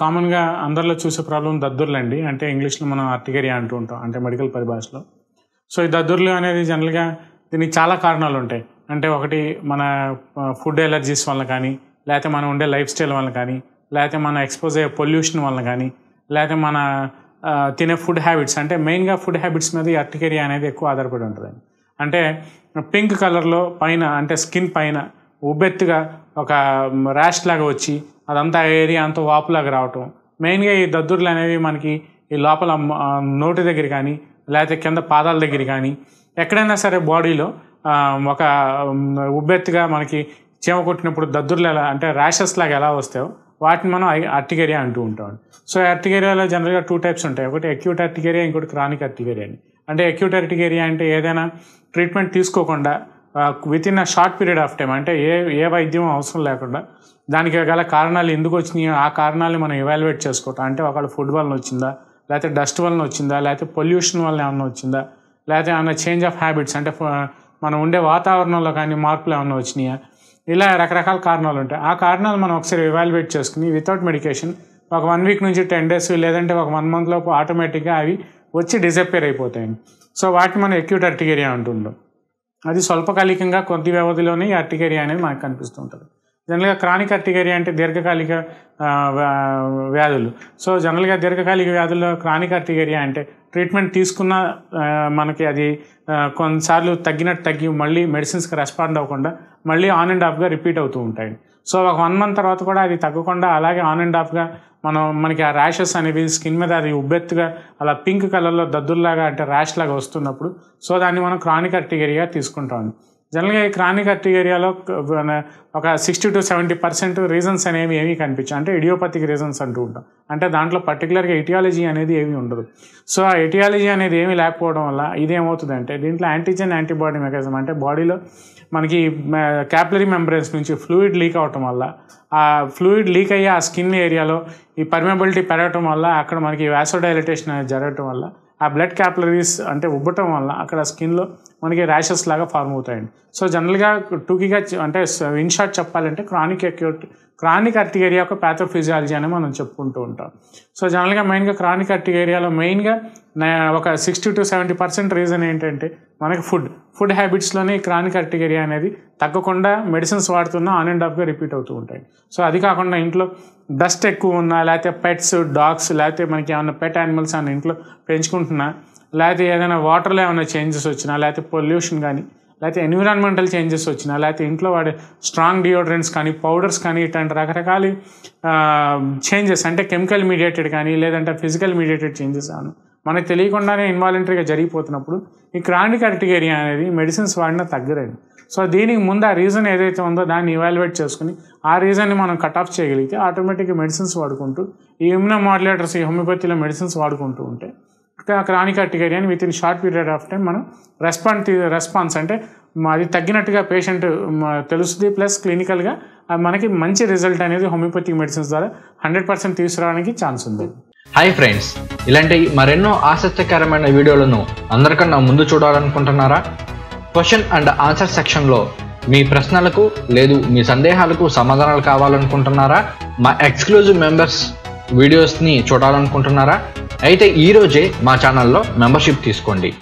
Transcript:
కామన్గా అందరిలో చూసే ప్రాబ్లం దద్దుర్లండి అంటే ఇంగ్లీష్లో మనం ఆర్టిగరియా అంటూ ఉంటాం అంటే మెడికల్ పరిభాషలో సో ఈ దద్దుర్లు అనేది జనరల్గా దీనికి చాలా కారణాలు ఉంటాయి అంటే ఒకటి మన ఫుడ్ ఎలర్జీస్ వల్ల కానీ లేకపోతే మనం ఉండే లైఫ్ స్టైల్ వల్ల కానీ లేకపోతే మన ఎక్స్పోజ్ అయ్యే పొల్యూషన్ వల్ల కానీ లేకపోతే మన తినే ఫుడ్ హ్యాబిట్స్ అంటే మెయిన్గా ఫుడ్ హ్యాబిట్స్ మీద ఈ అర్టికేరియా అనేది ఎక్కువ ఆధారపడి ఉంటుంది అంటే పింక్ కలర్లో పైన అంటే స్కిన్ పైన ఉబ్బెత్తుగా ఒక ర్యాష్ లాగా వచ్చి అదంతా ఏరియా అంతా వాపులాగా రావటం మెయిన్గా ఈ దద్దుర్లు అనేవి మనకి ఈ లోపల నోటి దగ్గర కానీ లేకపోతే కింద పాదాల దగ్గర కానీ ఎక్కడైనా సరే బాడీలో ఒక ఉబ్బెత్తుగా మనకి చీమ కొట్టినప్పుడు దద్దుర్లు ఎలా అంటే ర్యాషెస్ లాగా ఎలా వస్తాయో వాటిని మనం అర్టికేరియా అంటూ ఉంటాం సో అర్టికేరియాలో జనరల్గా టూ టైప్స్ ఉంటాయి ఒకటి అక్యూట్ అర్టికేరియా ఇంకోటి క్రానిక్ అర్టికేరియా అని అంటే అక్యూట్ అర్టికేరియా అంటే ఏదైనా ట్రీట్మెంట్ తీసుకోకుండా within a short period of time అంటే ఏ ఏ వైద్యం అవసరం లేకుండా దానికి గల కారణాలు ఎందుకు వచ్చినాయో ఆ కారణాలని మనం ఇవాల్యుయేట్ చేసుకోవటం అంటే ఒకవేళ ఫుడ్ వలన వచ్చిందా లేకపోతే డస్ట్ వలన వచ్చిందా లేకపోతే పొల్యూషన్ వలన ఏమైనా వచ్చిందా లేకపోతే ఏమైనా చేంజ్ ఆఫ్ హ్యాబిట్స్ అంటే మనం ఉండే వాతావరణంలో కానీ మార్పులు ఏమైనా వచ్చినాయా ఇలా రకరకాల కారణాలు ఉంటాయి ఆ కారణాలు మనం ఒకసారి ఇవాల్యుయేట్ చేసుకుని వితౌట్ మెడికేషన్ ఒక వన్ వీక్ నుంచి టెన్ డేస్ లేదంటే ఒక వన్ మంత్ లోపు ఆటోమేటిక్గా అవి వచ్చి డిజపేర్ అయిపోతాయి సో వాటిని మనం ఎక్యూట్ అర్టిగేరియా అంటుండో అది స్వల్పకాలికంగా కొద్ది వ్యవధిలోనే ఈ అర్టికేరియా అనేది మనకు కనిపిస్తూ ఉంటుంది జనరల్గా క్రానిక్ అర్టికేరియా అంటే దీర్ఘకాలిక వ్యాధులు సో జనరల్గా దీర్ఘకాలిక వ్యాధుల్లో క్రానిక్ అర్టికేరియా అంటే ట్రీట్మెంట్ తీసుకున్న మనకి అది కొన్నిసార్లు తగ్గినట్టు తగ్గి మళ్ళీ మెడిసిన్స్కి రెస్పాండ్ అవ్వకుండా మళ్ళీ ఆన్ అండ్ ఆఫ్గా రిపీట్ అవుతూ ఉంటాయండి సో ఒక వన్ మంత్ తర్వాత కూడా అది తగ్గకుండా అలాగే ఆన్ అండ్ ఆఫ్గా మనం మనకి ఆ ర్యాషెస్ అనేవి స్కిన్ మీద అది ఉబ్బెత్తుగా అలా పింక్ కలర్లో దద్దుల్లాగా అంటే ర్యాష్ లాగా వస్తున్నప్పుడు సో దాన్ని మనం క్రానిక్ అర్టిగేరియా తీసుకుంటాం జనరల్గా ఈ క్రానిక్ అర్టిగేరియాలో ఒక sixty to seventy percent reasons అనేవి ఏమీ కనిపించాయి అంటే ఇడియోపతిక్ రీజన్స్ అంటూ ఉంటాం అంటే దాంట్లో పర్టికులర్గా ఎటియాలజీ అనేది ఏమీ ఉండదు సో ఆ ఎటియాలజీ అనేది ఏమీ లేకపోవడం వల్ల ఇదేమవుతుందంటే దీంట్లో యాంటీజెన్ యాంటీబాడీ మెకానిజం అంటే బాడీలో మనకి క్యాపిలరీ మెంబ్రెన్స్ నుంచి ఫ్లూయిడ్ లీక్ అవటం వల్ల ఆ ఫ్లూయిడ్ లీక్ అయ్యి ఆ స్కిన్ ఏరియాలో ఈ పర్మియబిలిటీ పెరగటం వల్ల అక్కడ మనకి వ్యాసోడైలిటేషన్ అనేది జరగటం వల్ల ఆ బ్లడ్ క్యాపిలరీస్ అంటే ఉబ్బటం వల్ల అక్కడ స్కిన్లో మనకి ర్యాషెస్ లాగా ఫార్మ్ అవుతాయండి సో జనరల్గా టూకీగా అంటే ఇన్ షార్ట్ చెప్పాలంటే క్రానిక్ అక్యూట్ క్రానిక్ అర్టిగేరియా ఒక ప్యాథోఫిజియాలజీ అని మనం చెప్పుకుంటూ ఉంటాం సో జనరల్గా మెయిన్గా క్రానిక్ అర్టిగేరియాలో మెయిన్గా ఒక sixty to seventy percent reason ఏంటంటే మనకి ఫుడ్ ఫుడ్ హ్యాబిట్స్లోనే క్రానిక్ అర్టిగేరియా అనేది తగ్గకుండా మెడిసిన్స్ వాడుతున్నా ఆన్ అండ్ ఆఫ్గా రిపీట్ అవుతూ ఉంటాయి సో అది కాకుండా ఇంట్లో డస్ట్ ఎక్కువ ఉన్నా లేకపోతే పెట్స్ డాగ్స్ లేకపోతే మనకి ఏమైనా పెట్ యానిమల్స్ అని ఇంట్లో పెంచుకుంటున్నా లేకపోతే ఏదైనా వాటర్లో ఏమైనా చేంజెస్ వచ్చినా లేకపోతే పొల్యూషన్ కానీ లేకపోతే ఎన్విరాన్మెంటల్ చేంజెస్ వచ్చినా లేకపోతే ఇంట్లో వాడే స్ట్రాంగ్ డియోడ్రెంట్స్ కానీ పౌడర్స్ కానీ ఇట్లాంటి రకరకాల చేంజెస్ అంటే కెమికల్ మీడియేటెడ్ కానీ లేదంటే ఫిజికల్ మీడియేటెడ్ చేంజెస్ అను మనకు తెలియకుండానే ఇన్వాలంటరీగా జరిగిపోతున్నప్పుడు ఈ క్రానిక్ అర్టికేరియా అనేది మెడిసిన్స్ వాడినా తగ్గరేది సో దీనికి ముందు ఆ రీజన్ ఏదైతే ఉందో దాన్ని ఇవాల్యుయేట్ చేసుకుని ఆ రీజన్ని మనం కట్ ఆఫ్ చేయగలిగితే ఆటోమేటిక్గా మెడిసిన్స్ వాడుకుంటూ ఈ ఇమ్యూనో మాడ్యులేటర్స్ ఈ హోమియోపతిలో మెడిసిన్స్ వాడుకుంటూ ఉంటే క్రానిక్ అర్టికేరియాని within short period of time మనం రెస్పాండ్ రెస్పాన్స్ అంటే అది తగ్గినట్టుగా పేషెంట్ తెలుస్తుంది ప్లస్ క్లినికల్గా మనకి మంచి రిజల్ట్ అనేది హోమియోపతిక్ మెడిసిన్స్ ద్వారా హండ్రెడ్ పర్సెంట్ తీసుకురావడానికి ఛాన్స్ ఉంది హాయ్ ఫ్రెండ్స్ ఇలాంటి మరెన్నో ఆసక్తికరమైన వీడియోలను అందరికన్నా ముందు చూడాలనుకుంటున్నారా క్వశ్చన్ అండ్ ఆన్సర్ సెక్షన్లో మీ ప్రశ్నలకు లేదు మీ సందేహాలకు సమాధానాలు కావాలనుకుంటున్నారా మా ఎక్స్క్లూజివ్ మెంబర్స్ వీడియోస్ని చూడాలనుకుంటున్నారా అయితే ఈరోజే మా ఛానల్లో మెంబర్షిప్ తీసుకోండి